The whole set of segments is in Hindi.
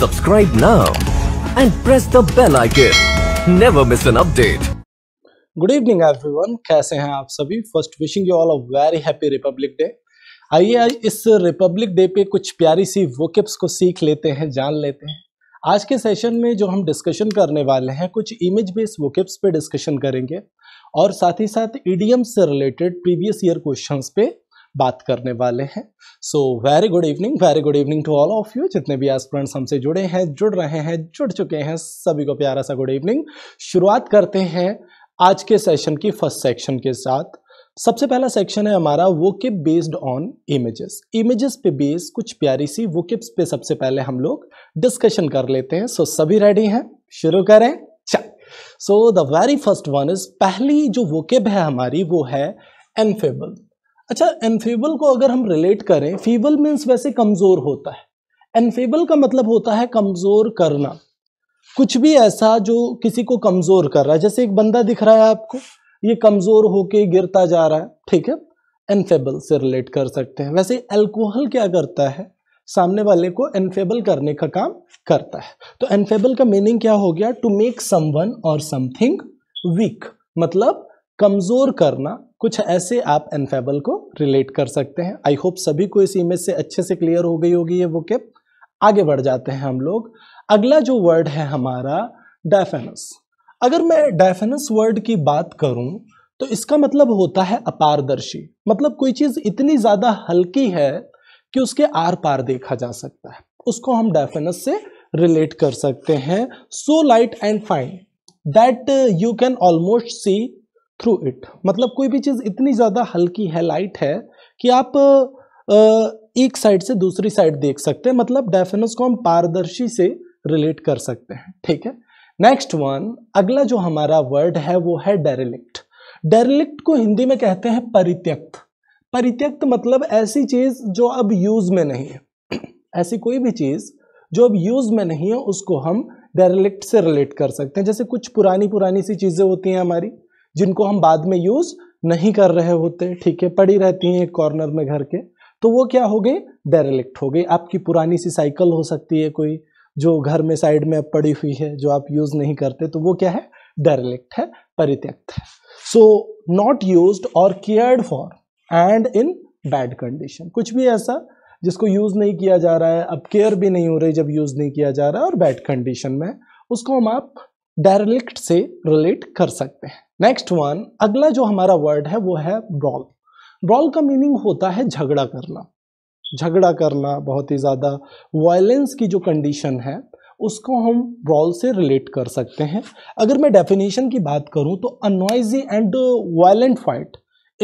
Subscribe now and press the bell icon. Never miss an update. Good evening everyone कैसे हैं आप सभी first wishing you all a very happy Republic Day आइए आज इस रिपब्लिक डे पे कुछ प्यारी सी वोकिप्स को सीख लेते हैं जान लेते हैं आज के सेशन में जो हम डिस्कशन करने वाले हैं कुछ इमेज बेस्ड वोकेब्स पे डिस्कशन करेंगे और साथ ही साथ ईडीएम से रिलेटेड प्रीवियस ईयर क्वेश्चंस पे बात करने वाले हैं so very good evening very good evening to all of you जितने भी एस्पिरेंट्स हमसे जुड़े हैं जुड़ रहे हैं जुड़ चुके हैं सभी को प्यारा सा गुड इवनिंग शुरुआत करते हैं आज के सेशन की फर्स्ट सेक्शन के साथ सबसे पहला सेक्शन है हमारा वो किप बेस्ड ऑन इमेजेस इमेजेस पे बेस्ड कुछ प्यारी सी वो किप्स पे सबसे पहले हम लोग डिस्कशन कर लेते हैं सो so, सभी रेडी हैं शुरू करें चल so the very first one is पहली जो वो किप है हमारी वो है एनफेबल अच्छा एनफेबल को अगर हम रिलेट करें फीबल मीन्स वैसे कमज़ोर होता है एनफेबल का मतलब होता है कमज़ोर करना कुछ भी ऐसा जो किसी को कमज़ोर कर रहा है जैसे एक बंदा दिख रहा है आपको ये कमज़ोर होके गिरता जा रहा है ठीक है एनफेबल से रिलेट कर सकते हैं वैसे एल्कोहल क्या करता है सामने वाले को एनफेबल करने का काम करता है तो एनफेबल का मीनिंग क्या हो गया टू मेक समवन और समथिंग वीक मतलब कमज़ोर करना कुछ ऐसे आप एनफेबल को रिलेट कर सकते हैं आई होप सभी को इस इमेज से अच्छे से क्लियर हो गई होगी ये वो किप आगे बढ़ जाते हैं हम लोग अगला जो वर्ड है हमारा डायफेनस अगर मैं डायफेनस वर्ड की बात करूं तो इसका मतलब होता है अपारदर्शी मतलब कोई चीज़ इतनी ज़्यादा हल्की है कि उसके आर पार देखा जा सकता है उसको हम डेफेनस से रिलेट कर सकते हैं so light and fine that you can almost see through it मतलब कोई भी चीज़ इतनी ज़्यादा हल्की है लाइट है कि आप एक साइड से दूसरी साइड देख सकते हैं मतलब डेफिनेस को हम पारदर्शी से रिलेट कर सकते हैं ठीक है नेक्स्ट वन अगला जो हमारा वर्ड है वो है डेरेलिक्ट डेरेलिक्ट को हिंदी में कहते हैं परित्यक्त परित्यक्त मतलब ऐसी चीज़ जो अब यूज़ में नहीं है ऐसी कोई भी चीज़ जो अब यूज़ में नहीं है उसको हम डेरेलिक्ट से रिलेट कर सकते हैं जैसे कुछ पुरानी पुरानी सी चीज़ें होती हैं हमारी जिनको हम बाद में यूज नहीं कर रहे होते ठीक है पड़ी रहती हैं एक कॉर्नर में घर के तो वो क्या हो गई डेरेलिक्ट हो गई आपकी पुरानी सी साइकिल हो सकती है कोई जो घर में साइड में अब पड़ी हुई है जो आप यूज नहीं करते तो वो क्या है डेरेलिक्ट है परित्यक्त है सो नॉट यूज और cared for and in bad condition कुछ भी ऐसा जिसको यूज नहीं किया जा रहा है अब केयर भी नहीं हो रही जब यूज नहीं किया जा रहा है और बैड कंडीशन में उसको हम आप डायरेक्ट से रिलेट कर सकते हैं नेक्स्ट वन अगला जो हमारा वर्ड है वो है ब्रॉल ब्रॉल का मीनिंग होता है झगड़ा करना झगड़ा करना बहुत ही ज़्यादा वायलेंस की जो कंडीशन है उसको हम ब्रॉल से रिलेट कर सकते हैं अगर मैं डेफिनेशन की बात करूं तो a noisy and violent fight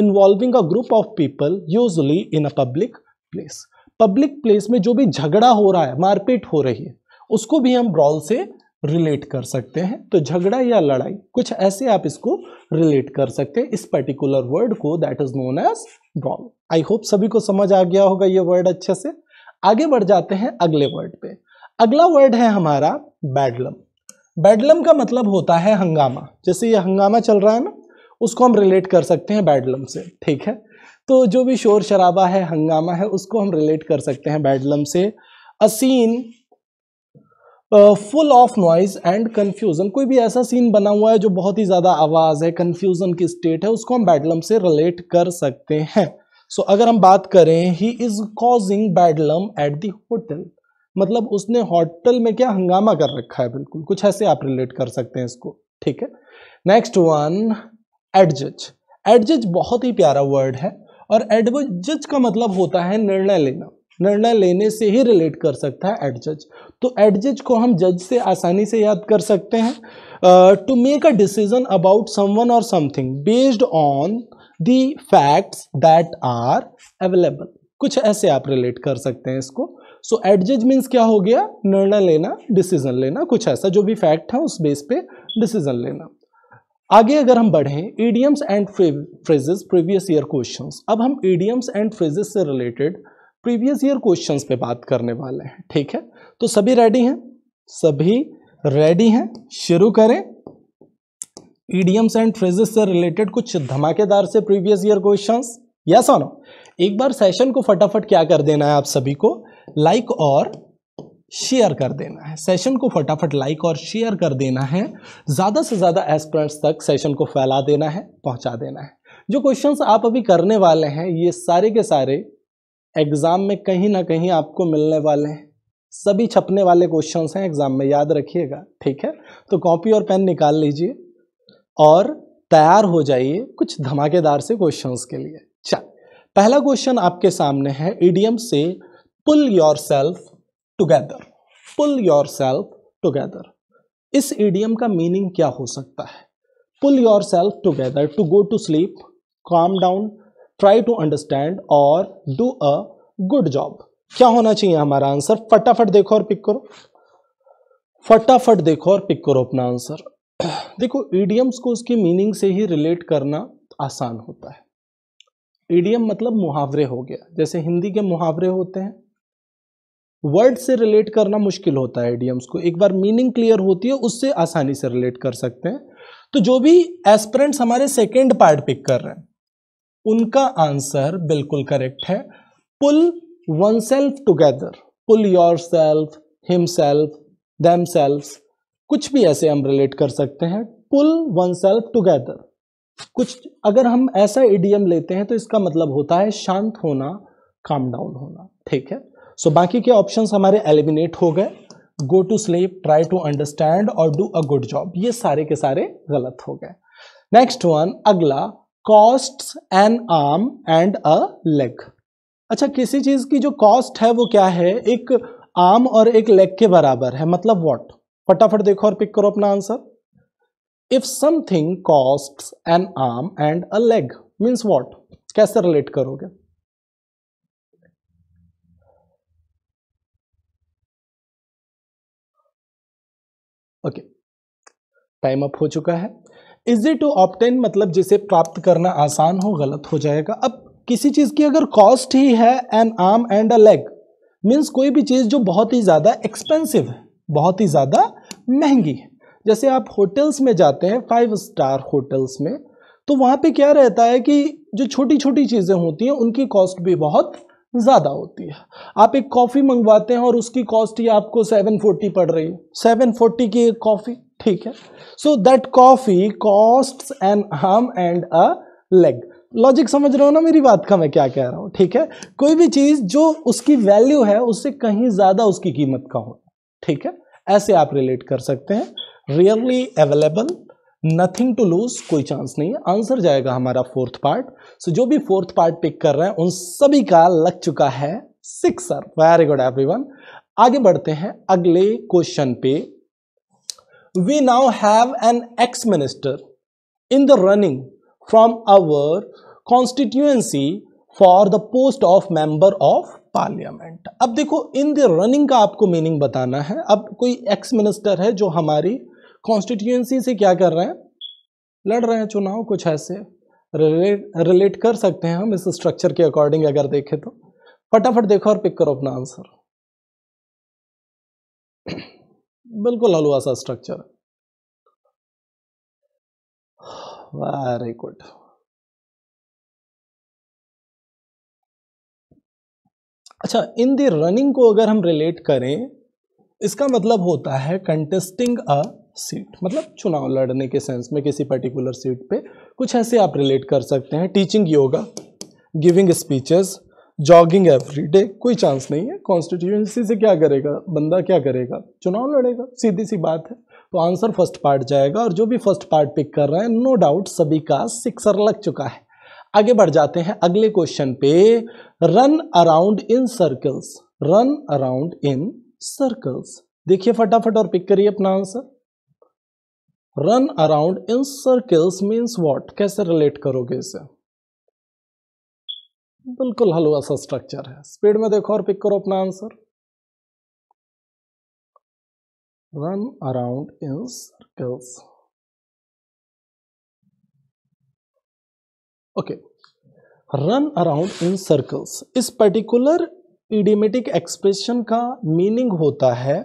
involving a group of people usually in a public place public place में जो भी झगड़ा हो रहा है मारपीट हो रही है उसको भी हम ब्रॉल से रिलेट कर सकते हैं तो झगड़ा या लड़ाई कुछ ऐसे आप इसको रिलेट कर सकते हैं इस पर्टिकुलर वर्ड को that is known as gall I hope सभी को समझ आ गया होगा ये वर्ड अच्छे से आगे बढ़ जाते हैं अगले वर्ड पे अगला वर्ड है हमारा बैडलम बैडलम का मतलब होता है हंगामा जैसे ये हंगामा चल रहा है ना उसको हम रिलेट कर सकते हैं बैडलम से ठीक है तो जो भी शोर शराबा है हंगामा है उसको हम रिलेट कर सकते हैं बैडलम से a scene full of noise and confusion कोई भी ऐसा सीन बना हुआ है जो बहुत ही ज़्यादा आवाज़ है कन्फ्यूज़न की स्टेट है उसको हम बैडलम से रिलेट कर सकते हैं सो so, अगर हम बात करें he is causing bedlam at the hotel मतलब उसने होटल में क्या हंगामा कर रखा है बिल्कुल कुछ ऐसे आप रिलेट कर सकते हैं इसको ठीक है नेक्स्ट वन एडजज एडजज बहुत ही प्यारा वर्ड है और एडवज का मतलब होता है निर्णय लेना निर्णय लेने से ही रिलेट कर सकता है एडजज तो एडजज को हम जज से आसानी से याद कर सकते हैं to make a decision about someone और something based on the facts that are available कुछ ऐसे आप रिलेट कर सकते हैं इसको सो एडजज मीन्स क्या हो गया निर्णय लेना डिसीजन लेना कुछ ऐसा जो भी फैक्ट है उस बेस पे डिसीजन लेना आगे अगर हम बढ़ें idioms and phrases previous year questions अब हम ईडियम्स एंड फ्रेजेस से रिलेटेड प्रीवियस ईयर क्वेश्चंस पे बात करने वाले हैं ठीक है तो सभी रेडी हैं सभी रेडी हैं शुरू करें ईडीएम्स एंड फ्रेजेस से रिलेटेड कुछ धमाकेदार से प्रीवियस ईयर क्वेश्चंस या और नो एक बार सेशन को फटाफट क्या कर देना है आप सभी को लाइक और शेयर कर देना है सेशन को फटाफट लाइक और शेयर कर देना है ज़्यादा से ज़्यादा एस्पिरेंट्स तक सेशन को फैला देना है पहुंचा देना है जो क्वेश्चंस आप अभी करने वाले हैं ये सारे के सारे एग्ज़ाम में कहीं ना कहीं आपको मिलने वाले हैं सभी छपने वाले क्वेश्चंस हैं एग्जाम में याद रखिएगा ठीक है तो कॉपी और पेन निकाल लीजिए और तैयार हो जाइए कुछ धमाकेदार से क्वेश्चंस के लिए चल पहला क्वेश्चन आपके सामने है ईडीएम से pull yourself together pull yourself together इस ईडीएम का मीनिंग क्या हो सकता है pull yourself together to go to sleep calm down try to understand और डू अ गुड जॉब क्या होना चाहिए हमारा आंसर फटाफट देखो और पिक करो फटाफट देखो और पिक करो अपना आंसर देखो ईडियम्स को उसकी मीनिंग से ही रिलेट करना आसान होता है ईडियम मतलब मुहावरे हो गया जैसे हिंदी के मुहावरे होते हैं वर्ड से रिलेट करना मुश्किल होता है एडियम्स को एक बार मीनिंग क्लियर होती है उससे आसानी से रिलेट कर सकते हैं तो जो भी एस्परेंट्स हमारे सेकेंड पार्ट पिक कर रहे हैं उनका आंसर बिल्कुल करेक्ट है पुल oneself together pull yourself himself themselves कुछ भी ऐसे हम रिलेट कर सकते हैं पुल वन सेल्फ टूगेदर कुछ अगर हम ऐसा इडियम लेते हैं तो इसका मतलब होता है शांत होना काम डाउन होना ठीक है सो so, बाकी के ऑप्शंस हमारे एलिमिनेट हो गए go to sleep try to understand और डू अ गुड जॉब ये सारे के सारे गलत हो गए नेक्स्ट वन अगला cost an arm and a leg अच्छा किसी चीज़ की जो कॉस्ट है वो क्या है एक आम और एक लेग के बराबर है मतलब वॉट फटाफट देखो और पिक करो अपना answer if something cost an arm and a leg means what कैसे रिलेट करोगे ओके टाइम अप हो चुका है इजी टू ऑप्टेन मतलब जिसे प्राप्त करना आसान हो गलत हो जाएगा अब किसी चीज़ की अगर कॉस्ट ही है an arm and a leg means कोई भी चीज़ जो बहुत ही ज़्यादा एक्सपेंसिव है बहुत ही ज़्यादा महंगी है जैसे आप होटल्स में जाते हैं फाइव स्टार होटल्स में तो वहाँ पे क्या रहता है कि जो छोटी छोटी चीज़ें होती हैं उनकी कॉस्ट भी बहुत ज़्यादा होती है आप एक कॉफ़ी मंगवाते हैं और उसकी कॉस्ट ही आपको सेवन फोर्टी पड़ रही है सेवन फोर्टी की एक कॉफ़ी ठीक है so that coffee cost an arm and a leg logic समझ रहे हो ना मेरी बात का मैं क्या कह रहा हूँ ठीक है कोई भी चीज़ जो उसकी वैल्यू है उससे कहीं ज़्यादा उसकी कीमत का हो ठीक है ऐसे आप रिलेट कर सकते हैं rarely available nothing to lose कोई चांस नहीं है आंसर जाएगा हमारा फोर्थ पार्ट सो जो भी फोर्थ पार्ट पिक कर रहे हैं उन सभी का लग चुका है six sir very good one आगे बढ़ते हैं अगले क्वेश्चन पे we now have an ex minister in the running from our constituency for the post of member of parliament अब देखो इन द रनिंग का आपको मीनिंग बताना है अब कोई एक्स मिनिस्टर है जो हमारी कॉन्स्टिट्यूएंसी से क्या कर रहे हैं लड़ रहे हैं चुनाव कुछ ऐसे रिलेट रिलेट कर सकते हैं हम इस स्ट्रक्चर के अकॉर्डिंग अगर देखें तो फटाफट देखो और पिक करो अपना आंसर बिल्कुल हलवा सा स्ट्रक्चर वेरी गुड अच्छा इन द रनिंग को अगर हम रिलेट करें इसका मतलब होता है कंटेस्टिंग अ सीट मतलब चुनाव लड़ने के सेंस में किसी पर्टिकुलर सीट पे कुछ ऐसे आप रिलेट कर सकते हैं teaching yoga giving speeches jogging every day कोई चांस नहीं है कॉन्स्टिट्यूंसी से क्या करेगा बंदा क्या करेगा चुनाव लड़ेगा सीधी सी बात है तो आंसर फर्स्ट पार्ट जाएगा और जो भी फर्स्ट पार्ट पिक कर रहे हैं नो डाउट सभी का सिक्सर लग चुका है आगे बढ़ जाते हैं अगले क्वेश्चन पे run around in circles run around in circles देखिए फटाफट और पिक करिए अपना answer run around in circles means what कैसे रिलेट करोगे इसे बिल्कुल हलवा सा स्ट्रक्चर है स्पीड में देखो और पिक करो अपना answer run around in circles okay run around in circles इस पर्टिकुलर idiomatic एक्सप्रेशन का मीनिंग होता है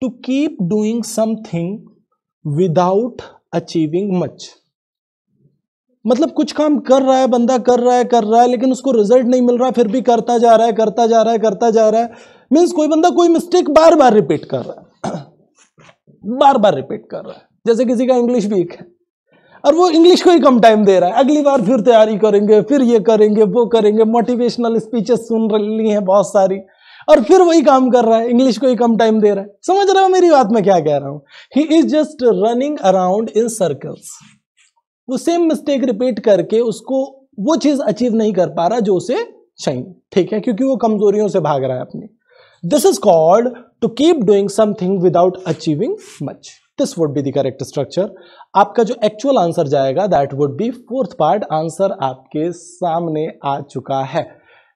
to keep doing something without achieving much मतलब कुछ काम कर रहा है बंदा कर रहा है कर रहा है लेकिन उसको रिजल्ट नहीं मिल रहा फिर भी करता जा रहा है करता जा रहा है करता जा रहा है मीन्स कोई बंदा कोई मिस्टेक बार बार रिपीट कर रहा है बार बार रिपीट कर रहा है जैसे किसी का इंग्लिश वीक है और वो इंग्लिश को ही कम टाइम दे रहा है अगली बार फिर तैयारी करेंगे फिर ये करेंगे वो करेंगे मोटिवेशनल स्पीचेस सुन रही हैं बहुत सारी और फिर वही काम कर रहा है इंग्लिश को ही कम टाइम दे रहा है समझ रहे हो मेरी बात में क्या कह रहा हूँ he is just running around in circles वो सेम मिस्टेक रिपीट करके उसको वो चीज़ अचीव नहीं कर पा रहा जो उसे चाहिए ठीक है क्योंकि वो कमजोरियों से भाग रहा है अपनी this is called to keep doing something without achieving much this would be the correct structure आपका जो एक्चुअल आंसर जाएगा that would be fourth part answer आपके सामने आ चुका है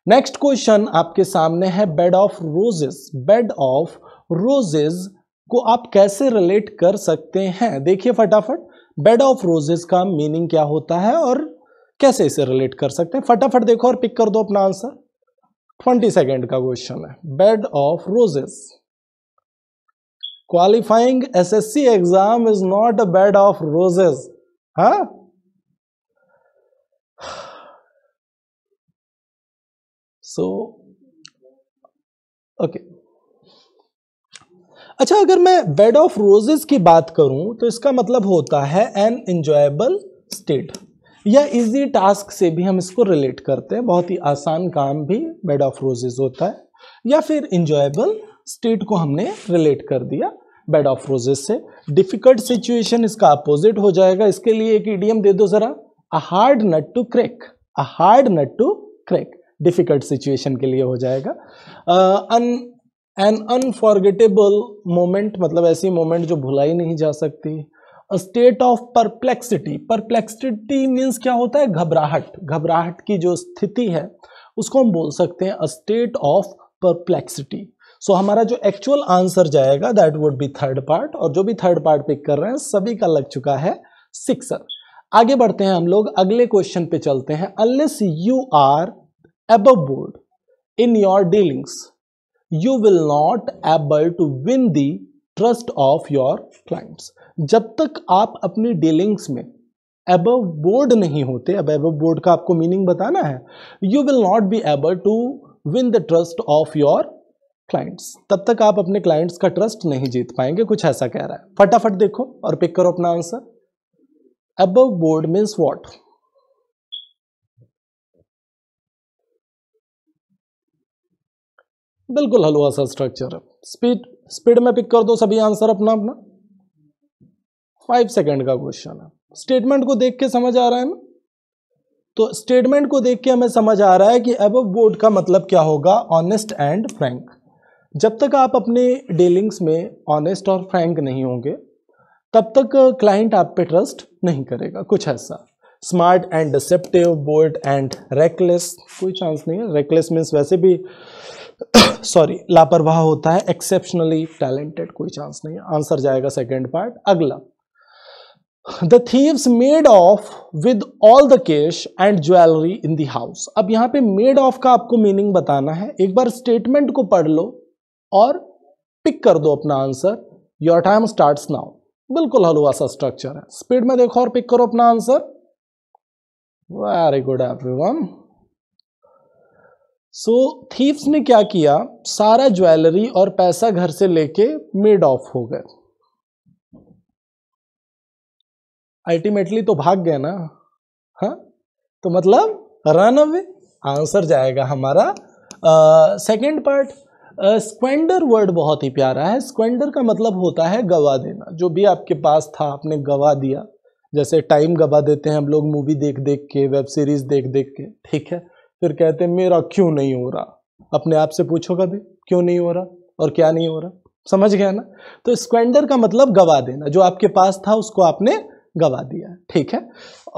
नेक्स्ट क्वेश्चन आपके सामने है bed of roses bed of roses को आप कैसे रिलेट कर सकते हैं देखिए फटाफट बेड ऑफ रोजेस का मीनिंग क्या होता है और कैसे इसे रिलेट कर सकते हैं फटाफट देखो और पिक कर दो अपना आंसर ट्वेंटी सेकेंड का क्वेश्चन है bed of roses qualifying SSC exam is not a bed of roses हा सो ओके अच्छा अगर मैं बेड ऑफ रोजेज की बात करूं तो इसका मतलब होता है एन एंजॉयबल स्टेट या इजी टास्क से भी हम इसको रिलेट करते हैं बहुत ही आसान काम भी बेड ऑफ रोजेज होता है या फिर इंजॉयबल स्टेट को हमने रिलेट कर दिया बेड ऑफ रोजेस से डिफिकल्ट सिचुएशन इसका अपोजिट हो जाएगा इसके लिए एक ईडीएम दे दो जरा a hard nut to crack a hard nut to crack difficult situation के लिए हो जाएगा अन एन अनफॉर्गेटेबल मोमेंट मतलब ऐसी मोमेंट जो भुलाई नहीं जा सकती state of perplexity perplexity means क्या होता है घबराहट घबराहट की जो स्थिति है उसको हम बोल सकते हैं a state of perplexity so so, हमारा जो एक्चुअल आंसर जाएगा that would be third part और जो भी थर्ड पार्ट पिक कर रहे हैं सभी का लग चुका है सिक्सर आगे बढ़ते हैं हम लोग अगले क्वेश्चन पे चलते हैं unless you are above board in your dealings you will not able to win the trust of your clients जब तक आप अपनी डीलिंग्स में एब बोर्ड नहीं होते अब एब बोर्ड का आपको मीनिंग बताना है you will not be able to win the trust of your clients तब तक आप अपने क्लाइंट्स का ट्रस्ट नहीं जीत पाएंगे कुछ ऐसा कह रहा है फटाफट देखो और पिक करो अपना आंसर अब बोर्ड मीन्स वॉट बिल्कुल हलवा सा स्ट्रक्चर है स्पीड स्पीड में पिक कर दो सभी आंसर अपना अपना फाइव सेकंड का क्वेश्चन है स्टेटमेंट को देख के समझ आ रहा है ना तो स्टेटमेंट को देख के हमें समझ आ रहा है कि अब बोर्ड का मतलब क्या होगा ऑनेस्ट एंड फ्रैंक जब तक आप अपने डीलिंग्स में ऑनेस्ट और फ्रैंक नहीं होंगे तब तक क्लाइंट आप पे ट्रस्ट नहीं करेगा कुछ ऐसा smart and deceptive bold and reckless कोई चांस नहीं है रेकलेस मीन्स वैसे भी सॉरी लापरवाह होता है एक्सेप्शनली टैलेंटेड कोई चांस नहीं है आंसर जाएगा सेकेंड पार्ट अगला the thieves made off with all the cash and jewellery in the house अब यहाँ पे मेड ऑफ का आपको मीनिंग बताना है एक बार स्टेटमेंट को पढ़ लो और पिक कर दो अपना answer your time start now बिल्कुल हलुआ सा स्ट्रक्चर है स्पीड में देखो और पिक करो अपना answer very good everyone so thieves ने क्या किया सारा ज्वेलरी और पैसा घर से लेके मेड ऑफ हो गए अल्टीमेटली तो भाग गए ना हा? तो मतलब रन अवे आंसर जाएगा हमारा सेकंड पार्ट स्क्वेंडर वर्ड बहुत ही प्यारा है स्क्वेंडर का मतलब होता है गवा देना जो भी आपके पास था आपने गवा दिया जैसे टाइम गवा देते हैं हम लोग मूवी देख देख के वेब सीरीज देख देख के ठीक है फिर कहते हैं मेरा क्यों नहीं हो रहा अपने आप से पूछो कभी क्यों नहीं हो रहा और क्या नहीं हो रहा समझ गया ना तो स्क्वेंडर का मतलब गवा देना जो आपके पास था उसको आपने गवा दिया ठीक है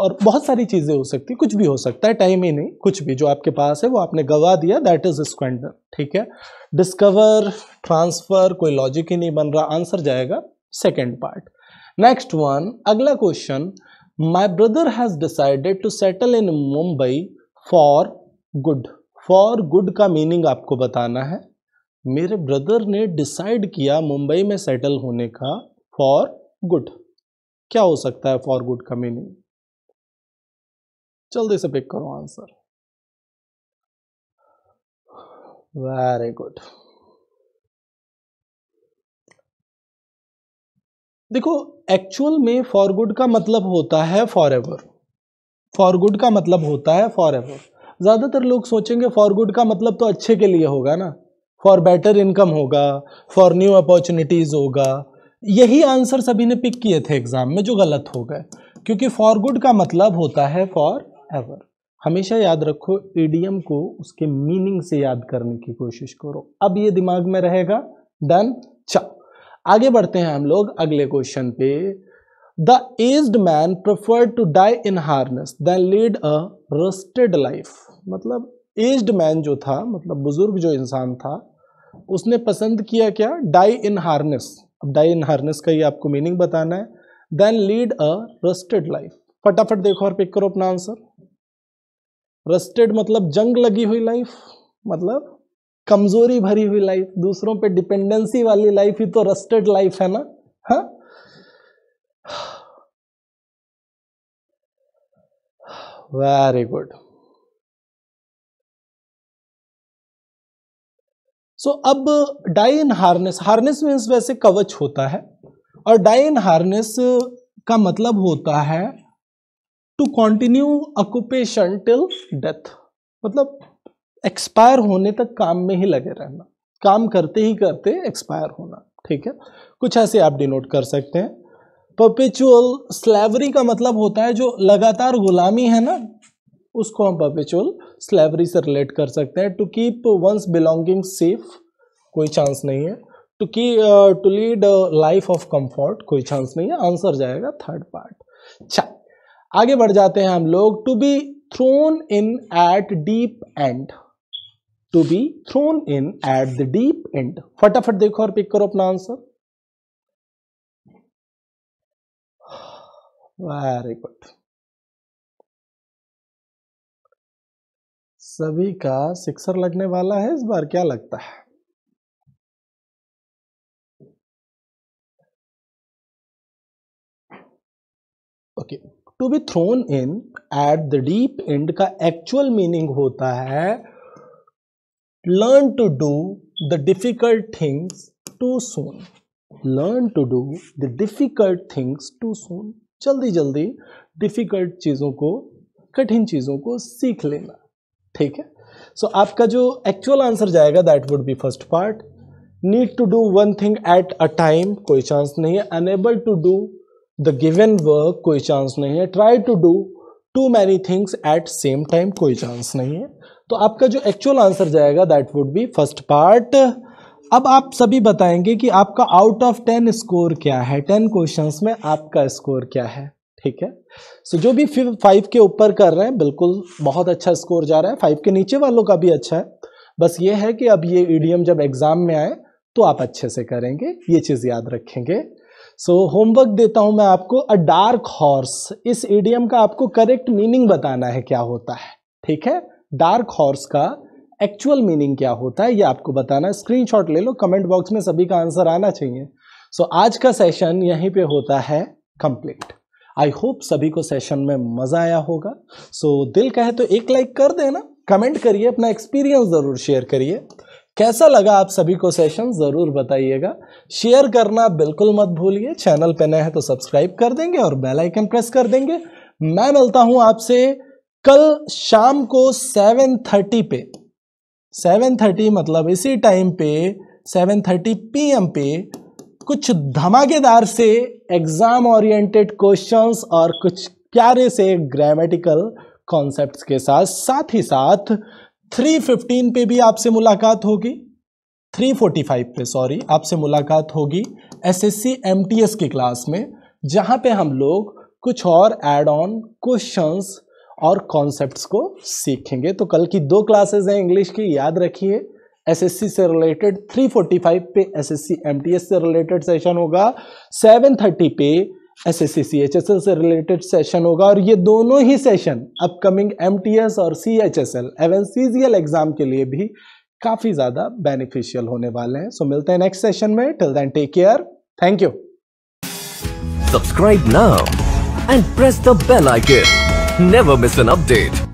और बहुत सारी चीज़ें हो सकती कुछ भी हो सकता है टाइम ही नहीं कुछ भी जो आपके पास है वो आपने गवा दिया दैट इज स्क्वेंडर ठीक है डिस्कवर ट्रांसफर कोई लॉजिक ही नहीं बन रहा आंसर जाएगा सेकेंड पार्ट नेक्स्ट वन अगला question my brother has decided to settle in Mumbai for good for good का मीनिंग आपको बताना है मेरे ब्रदर ने डिसाइड किया मुंबई में सेटल होने का फॉर गुड क्या हो सकता है फॉर गुड का मीनिंग जल्दी से पिक करो आंसर वेरी गुड देखो एक्चुअल में फॉर गुड का मतलब होता है फॉर एवर फॉर गुड का मतलब होता है फॉर एवर ज़्यादातर लोग सोचेंगे फॉर गुड का मतलब तो अच्छे के लिए होगा ना फॉर बेटर इनकम होगा फॉर न्यू अपॉर्चुनिटीज़ होगा यही आंसर सभी ने पिक किए थे एग्जाम में जो गलत हो गए क्योंकि फॉर गुड का मतलब होता है फॉर एवर हमेशा याद रखो एडियम को उसके मीनिंग से याद करने की कोशिश करो अब ये दिमाग में रहेगा डन चा आगे बढ़ते हैं हम लोग अगले क्वेश्चन पे the aged man prefer to die in harness than lead a rusted life मतलब एज्ड मैन जो था मतलब बुजुर्ग जो इंसान था उसने पसंद किया क्या डाई इन हार्नेस अब डाई इन हार्नेस का ही आपको मीनिंग बताना है than lead a rusted life फटाफट देखो और पिक करो अपना आंसर रस्टेड मतलब जंग लगी हुई लाइफ मतलब कमजोरी भरी हुई लाइफ दूसरों पे डिपेंडेंसी वाली लाइफ ही तो रस्टेड लाइफ है ना हा? वेरी गुड सो अब die in harness harness means वैसे कवच होता है और डाई इन हार्नेस का मतलब होता है to continue occupation till death मतलब एक्सपायर होने तक काम में ही लगे रहना काम करते ही करते एक्सपायर होना ठीक है कुछ ऐसे आप डिनोट कर सकते हैं परपेचुअल स्लेवरी का मतलब होता है जो लगातार गुलामी है ना उसको हम परपेचुअल स्लेवरी से रिलेट कर सकते हैं to keep one's belongings safe कोई चांस नहीं है टू की to lead life of comfort कोई चांस नहीं है आंसर जाएगा थर्ड पार्ट अच्छा आगे बढ़ जाते हैं हम लोग to be thrown in at deep end to be thrown in at the deep end फटाफट देखो और पिक करो अपना आंसर वेरी गुड सभी का सिक्सर लगने वाला है इस बार क्या लगता है okay to be thrown in at the deep end का एक्चुअल मीनिंग होता है learn to do the difficult things too soon learn to do the difficult things too soon जल्दी जल्दी डिफिकल्ट चीज़ों को कठिन चीज़ों को सीख लेना ठीक है सो so, आपका जो एक्चुअल आंसर जाएगा that would be first part need to do one thing at a time कोई चांस नहीं है unable to do the given work कोई चांस नहीं है try to do too many things at same time कोई चांस नहीं है तो आपका जो एक्चुअल आंसर जाएगा that would be first part अब आप सभी बताएंगे कि आपका आउट ऑफ टेन स्कोर क्या है टेन क्वेश्चंस में आपका स्कोर क्या है ठीक है सो so, जो भी फाइव के ऊपर कर रहे हैं बिल्कुल बहुत अच्छा स्कोर जा रहा है फाइव के नीचे वालों का भी अच्छा है बस ये है कि अब ये ईडीएम जब एग्जाम में आए तो आप अच्छे से करेंगे ये चीज़ याद रखेंगे सो so, होमवर्क देता हूं मैं आपको अ डार्क हॉर्स इस ईडीएम का आपको करेक्ट मीनिंग बताना है क्या होता है ठीक है डार्क हॉर्स का एक्चुअल मीनिंग क्या होता है ये आपको बताना है शॉट ले लो कमेंट बॉक्स में सभी का आंसर आना चाहिए सो so, आज का सेशन यहीं पर होता है कंप्लीट आई होप सभी को सेशन में मज़ा आया होगा सो so, दिल कहे तो एक लाइक कर देना कमेंट करिए अपना एक्सपीरियंस ज़रूर शेयर करिए कैसा लगा आप सभी को सेशन ज़रूर बताइएगा शेयर करना बिल्कुल मत भूलिए चैनल पर नए हैं तो सब्सक्राइब कर देंगे और बेल आइकन प्रेस कर देंगे मैं मिलता हूँ आपसे कल शाम को 7:30 पे 7:30 मतलब इसी टाइम पे 7:30 पीएम पे कुछ धमाकेदार से एग्जाम ओरिएंटेड क्वेश्चंस और कुछ प्यारे से ग्रामेटिकल कॉन्सेप्ट्स के साथ साथ ही साथ 315 पे भी आपसे मुलाकात होगी 345 पे सॉरी आपसे मुलाकात होगी एसएससी एमटीएस की क्लास में जहां पे हम लोग कुछ और एड ऑन क्वेश्चंस और कॉन्सेप्ट्स को सीखेंगे तो कल की दो क्लासेस हैं इंग्लिश की याद रखिए एसएससी से रिलेटेड 345 पे एसएससी एमटीएस से रिलेटेड सेशन होगा 730 पे एसएससी सीएचएसएल से रिलेटेड सेशन होगा और ये दोनों ही सेशन अपकमिंग एमटीएस और सीएचएसएल एवं सीजीएल एग्जाम के लिए भी काफ़ी ज़्यादा बेनिफिशियल होने वाले हैं सो so, मिलते हैं नेक्स्ट सेशन में till then take care thank you subscribe now and press the bell icon never miss an update